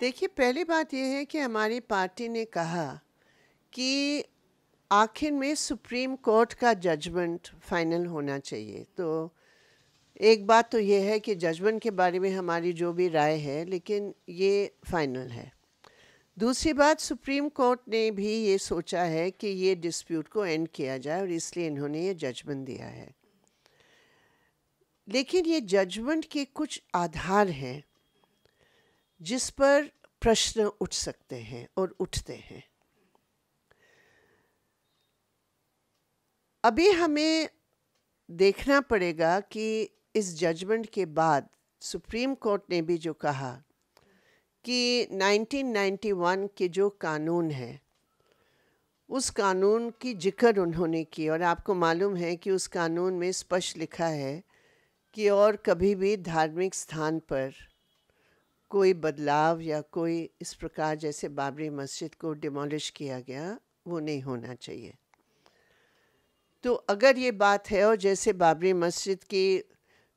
देखिए पहली बात यह है कि हमारी पार्टी ने कहा कि आखिर में सुप्रीम कोर्ट का जजमेंट फाइनल होना चाहिए तो एक बात तो यह है कि जजमेंट के बारे में हमारी जो भी राय है लेकिन ये फाइनल है दूसरी बात सुप्रीम कोर्ट ने भी ये सोचा है कि ये डिस्प्यूट को एंड किया जाए और इसलिए इन्होंने ये जजमेंट दिया है लेकिन ये जजमेंट के कुछ आधार हैं जिस पर प्रश्न उठ सकते हैं और उठते हैं अभी हमें देखना पड़ेगा कि इस जजमेंट के बाद सुप्रीम कोर्ट ने भी जो कहा कि 1991 के जो कानून है उस कानून की जिक्र उन्होंने की और आपको मालूम है कि उस कानून में स्पष्ट लिखा है कि और कभी भी धार्मिक स्थान पर कोई बदलाव या कोई इस प्रकार जैसे बाबरी मस्जिद को डिमोलिश किया गया वो नहीं होना चाहिए तो अगर ये बात है और जैसे बाबरी मस्जिद की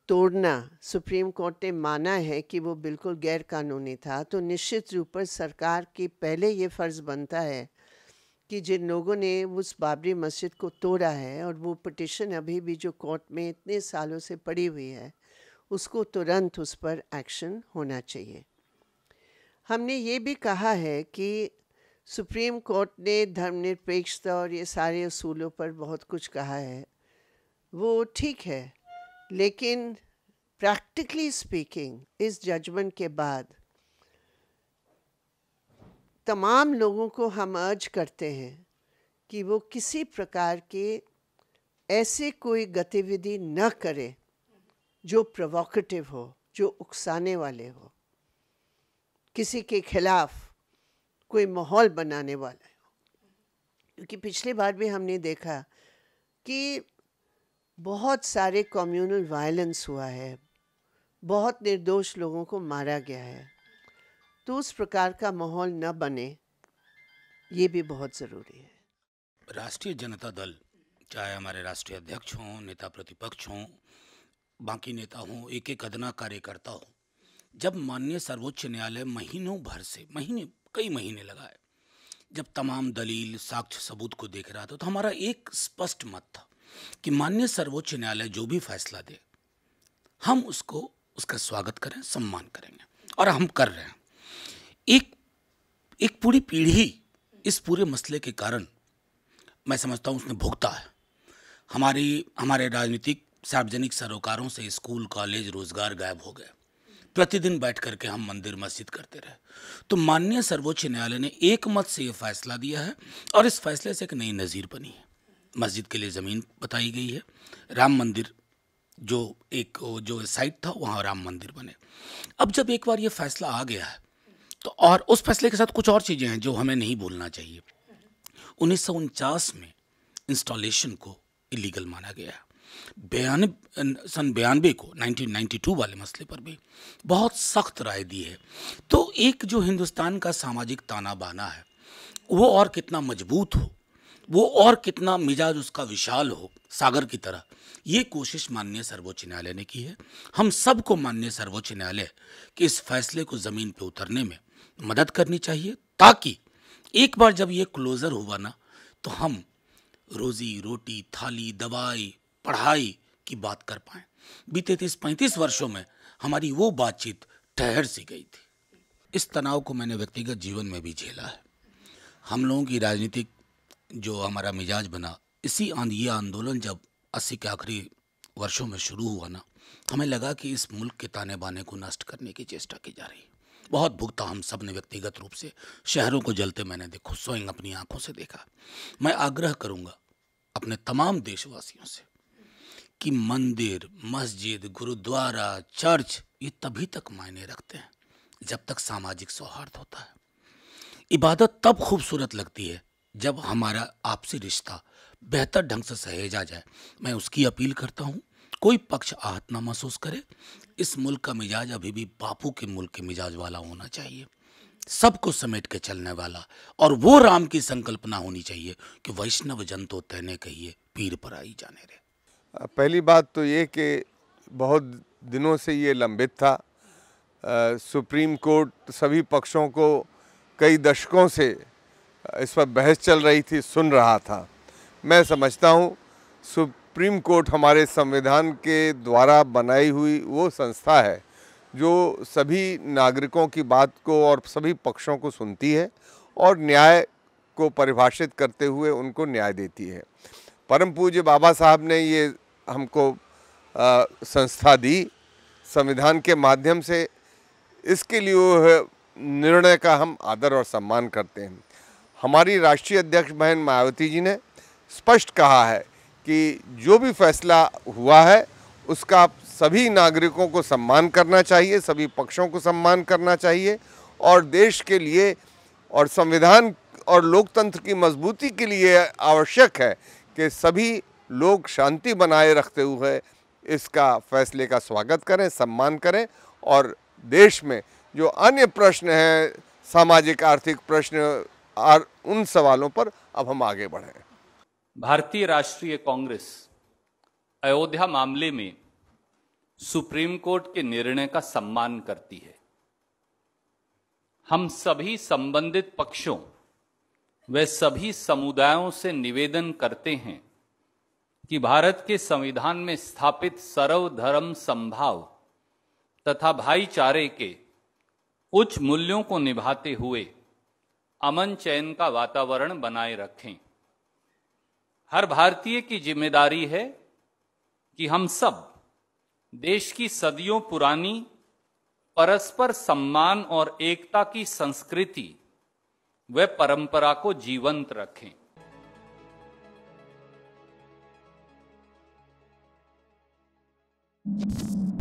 तोड़ना सुप्रीम कोर्ट ने माना है कि वो बिल्कुल गैर कानूनी था तो निश्चित रूप पर सरकार की पहले ये फ़र्ज़ बनता है कि जिन लोगों ने उस बाबरी मस्जिद को तोड़ा है और वो पटिशन अभी भी जो कोर्ट में इतने सालों से पड़ी हुई है उसको तुरंत उस पर एक्शन होना चाहिए हमने ये भी कहा है कि सुप्रीम कोर्ट ने धर्मनिरपेक्षता और ये सारे असूलों पर बहुत कुछ कहा है वो ठीक है लेकिन प्रैक्टिकली स्पीकिंग इस जजमेंट के बाद तमाम लोगों को हम अर्ज करते हैं कि वो किसी प्रकार के ऐसे कोई गतिविधि न करें जो प्रोवोकेटिव हो जो उकसाने वाले हो किसी के खिलाफ कोई माहौल बनाने वाले हो क्योंकि पिछली बार भी हमने देखा कि बहुत सारे कम्युनल वायलेंस हुआ है बहुत निर्दोष लोगों को मारा गया है तो उस प्रकार का माहौल न बने ये भी बहुत ज़रूरी है राष्ट्रीय जनता दल चाहे हमारे राष्ट्रीय अध्यक्ष हों नेता प्रतिपक्ष हों बाकी नेता हों एक एक अदना कार्यकर्ता हो जब माननीय सर्वोच्च न्यायालय महीनों भर से महीने कई महीने लगाए जब तमाम दलील साक्ष्य सबूत को देख रहा था तो हमारा एक स्पष्ट मत था कि माननीय सर्वोच्च न्यायालय जो भी फैसला दे हम उसको उसका स्वागत करें सम्मान करेंगे और हम कर रहे हैं एक एक पूरी पीढ़ी इस पूरे मसले के कारण मैं समझता हूँ उसने भुगता है हमारी हमारे राजनीतिक सार्वजनिक सरोकारों से स्कूल कॉलेज रोजगार गायब हो गए प्रतिदिन बैठ करके हम मंदिर मस्जिद करते रहे तो माननीय सर्वोच्च न्यायालय ने एक मत से ये फैसला दिया है और इस फैसले से एक नई नज़ीर बनी है मस्जिद के लिए ज़मीन बताई गई है राम मंदिर जो एक जो साइट था वहाँ राम मंदिर बने अब जब एक बार ये फैसला आ गया है तो और उस फैसले के साथ कुछ और चीज़ें हैं जो हमें नहीं भूलना चाहिए उन्नीस में इंस्टॉलेशन को इलीगल माना गया बयानबे सन बयानबे को 1992 वाले मसले पर भी बहुत सख्त राय दी है तो एक जो हिंदुस्तान का सामाजिक ताना बाना है वो और कितना मजबूत हो वो और कितना मिजाज उसका विशाल हो सागर की तरह ये कोशिश माननीय सर्वोच्च न्यायालय ने की है हम सबको माननीय सर्वोच्च न्यायालय के इस फैसले को ज़मीन पर उतरने में मदद करनी चाहिए ताकि एक बार जब ये क्लोज़र हुआ ना तो हम रोज़ी रोटी थाली दवाई पढ़ाई की बात कर पाए बीते तीस पैंतीस वर्षों में हमारी वो बातचीत ठहर सी गई थी इस तनाव को मैंने व्यक्तिगत जीवन में भी झेला है हम लोगों की राजनीतिक जो हमारा मिजाज बना इसी ये आंदोलन जब अस्सी के आखिरी वर्षों में शुरू हुआ ना हमें लगा कि इस मुल्क के ताने बाने को नष्ट करने की चेष्टा की जा रही है बहुत भुगता हम सब ने व्यक्तिगत रूप से शहरों को जलते मैंने देखो स्वयं अपनी आंखों से देखा मैं आग्रह करूंगा अपने तमाम देशवासियों से कि मंदिर मस्जिद गुरुद्वारा चर्च ये तभी तक मायने रखते हैं जब तक सामाजिक सौहार्द होता है इबादत तब खूबसूरत लगती है जब हमारा आपसी रिश्ता बेहतर ढंग से सहेजा जाए मैं उसकी अपील करता हूँ कोई पक्ष आहत ना महसूस करे इस मुल्क का मिजाज अभी भी बापू के मुल्क के मिजाज वाला होना चाहिए सबको समेट के चलने वाला और वो राम की संकल्पना होनी चाहिए कि वैष्णव जन तो तैने कहिए पीर पर आई जाने रहे पहली बात तो ये कि बहुत दिनों से ये लंबित था आ, सुप्रीम कोर्ट सभी पक्षों को कई दशकों से इस पर बहस चल रही थी सुन रहा था मैं समझता हूँ सुप्रीम कोर्ट हमारे संविधान के द्वारा बनाई हुई वो संस्था है जो सभी नागरिकों की बात को और सभी पक्षों को सुनती है और न्याय को परिभाषित करते हुए उनको न्याय देती है परम पूज्य बाबा साहब ने ये हमको आ, संस्था दी संविधान के माध्यम से इसके लिए निर्णय का हम आदर और सम्मान करते हैं हमारी राष्ट्रीय अध्यक्ष बहन मायावती जी ने स्पष्ट कहा है कि जो भी फैसला हुआ है उसका सभी नागरिकों को सम्मान करना चाहिए सभी पक्षों को सम्मान करना चाहिए और देश के लिए और संविधान और लोकतंत्र की मजबूती के लिए आवश्यक है कि सभी लोग शांति बनाए रखते हुए इसका फैसले का स्वागत करें सम्मान करें और देश में जो अन्य प्रश्न हैं सामाजिक आर्थिक प्रश्न और उन सवालों पर अब हम आगे बढ़ें भारतीय राष्ट्रीय कांग्रेस अयोध्या मामले में सुप्रीम कोर्ट के निर्णय का सम्मान करती है हम सभी संबंधित पक्षों वे सभी समुदायों से निवेदन करते हैं कि भारत के संविधान में स्थापित सर्वधर्म संभाव तथा भाईचारे के उच्च मूल्यों को निभाते हुए अमन चयन का वातावरण बनाए रखें हर भारतीय की जिम्मेदारी है कि हम सब देश की सदियों पुरानी परस्पर सम्मान और एकता की संस्कृति वह परंपरा को जीवंत रखें you